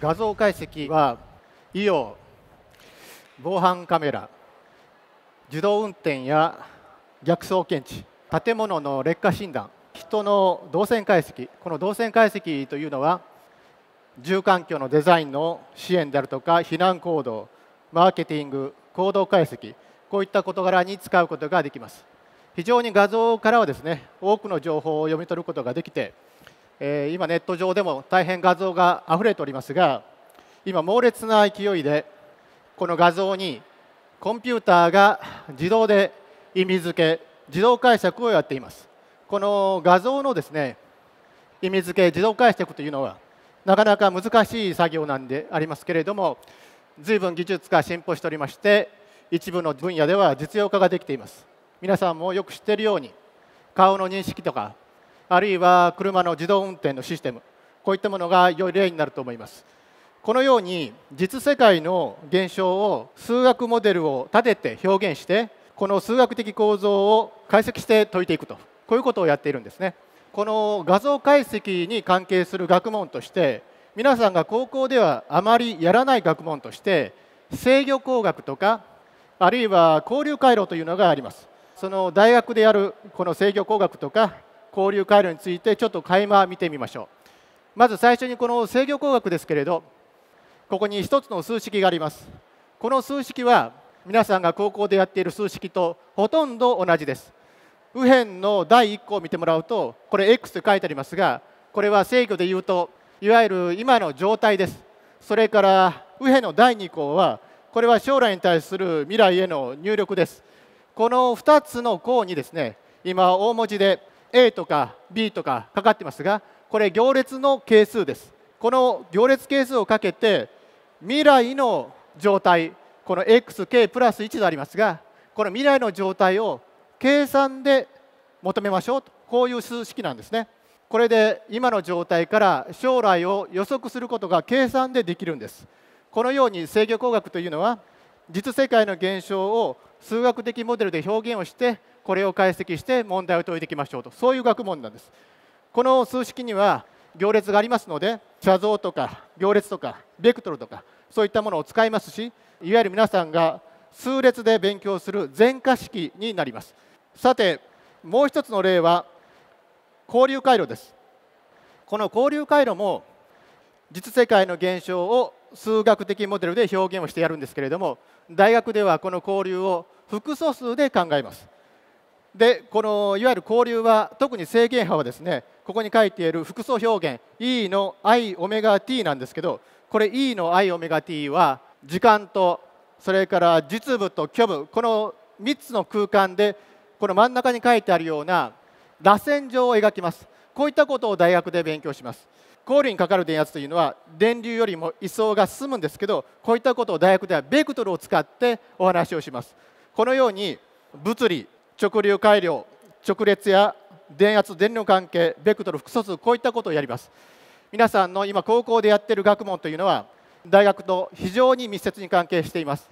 画像解析は医療防犯カメラ自動運転や逆走検知建物の劣化診断人の動線解析この動線解析というのは住環境のデザインの支援であるとか避難行動マーケティング行動解析こういった事柄に使うことができます非常に画像からはですね多くの情報を読み取ることができてえー、今ネット上でも大変画像があふれておりますが今猛烈な勢いでこの画像にコンピューターが自動で意味付け自動解釈をやっていますこの画像のですね意味付け自動解釈というのはなかなか難しい作業なんでありますけれども随分技術が進歩しておりまして一部の分野では実用化ができています皆さんもよく知っているように顔の認識とかあるいは車の自動運転のシステムこういったものが良い例になると思いますこのように実世界の現象を数学モデルを立てて表現してこの数学的構造を解析して解いていくとこういうことをやっているんですねこの画像解析に関係する学問として皆さんが高校ではあまりやらない学問として制御工学とかあるいは交流回路というのがありますその大学でやるこの制御工学とか交流回路についてちょっと垣間見てみましょうまず最初にこの制御工学ですけれどここに1つの数式がありますこの数式は皆さんが高校でやっている数式とほとんど同じです右辺の第1項を見てもらうとこれ X と書いてありますがこれは制御でいうといわゆる今の状態ですそれから右辺の第2項はこれは将来に対する未来への入力ですこの2つの項にですね今大文字で A とか B とかかかってますがこれ行列の係数ですこの行列係数をかけて未来の状態この xk プラス1でありますがこの未来の状態を計算で求めましょうとこういう数式なんですねこれで今の状態から将来を予測することが計算でできるんですこのように制御工学というのは実世界の現象を数学的モデルで表現をしてこれを解析して問題を解いていきましょうとそういう学問なんですこの数式には行列がありますので写像とか行列とかベクトルとかそういったものを使いますしいわゆる皆さんが数列で勉強する全化式になりますさてもう一つの例は交流回路ですこの交流回路も実世界の現象を数学的モデルで表現をしてやるんですけれども大学ではこの交流を複素数で考えますでこのいわゆる交流は特に制限派はですねここに書いている複素表現 E の i オメガ t なんですけどこれ E の i オメガ t は時間とそれから実部と虚部この3つの空間でこの真ん中に書いてあるような螺旋状を描きますこういったことを大学で勉強します交流にかかる電圧というのは電流よりも位相が進むんですけどこういったことを大学ではベクトルを使ってお話をしますこのように物理直流改良直列や電圧電流関係ベクトル複素数こういったことをやります皆さんの今高校でやっている学問というのは大学と非常に密接に関係しています